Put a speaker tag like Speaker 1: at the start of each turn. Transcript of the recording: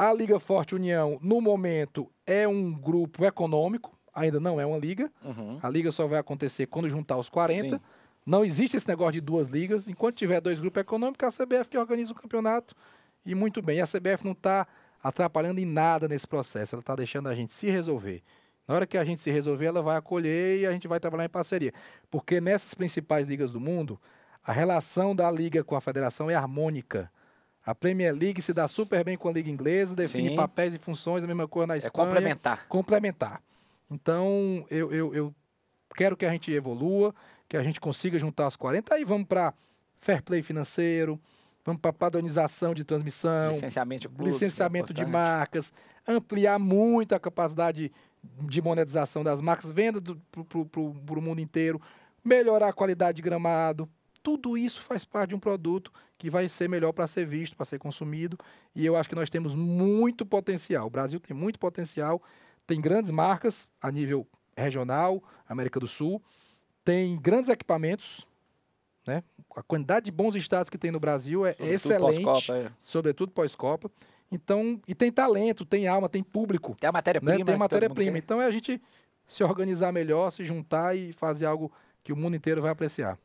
Speaker 1: A Liga Forte União, no momento, é um grupo econômico, ainda não é uma liga. Uhum. A liga só vai acontecer quando juntar os 40. Sim. Não existe esse negócio de duas ligas. Enquanto tiver dois grupos econômicos, a CBF que organiza o campeonato. E muito bem. E a CBF não está atrapalhando em nada nesse processo. Ela está deixando a gente se resolver. Na hora que a gente se resolver, ela vai acolher e a gente vai trabalhar em parceria. Porque nessas principais ligas do mundo, a relação da liga com a federação é harmônica. A Premier League se dá super bem com a Liga Inglesa, define Sim. papéis e funções, a mesma coisa na é Espanha. É complementar. Complementar. Então, eu, eu, eu quero que a gente evolua, que a gente consiga juntar as 40. Aí vamos para fair play financeiro, vamos para padronização de transmissão, licenciamento, clubes, é licenciamento é de marcas, ampliar muito a capacidade de monetização das marcas, venda para o mundo inteiro, melhorar a qualidade de gramado, tudo isso faz parte de um produto que vai ser melhor para ser visto, para ser consumido. E eu acho que nós temos muito potencial. O Brasil tem muito potencial, tem grandes marcas a nível regional, América do Sul, tem grandes equipamentos. Né? A quantidade de bons estados que tem no Brasil é sobretudo excelente, pós é. sobretudo pós-Copa. Então, e tem talento, tem alma, tem público. Tem a matéria-prima. Né? Tem né, matéria-prima. Então é a gente se organizar melhor, se juntar e fazer algo que o mundo inteiro vai apreciar.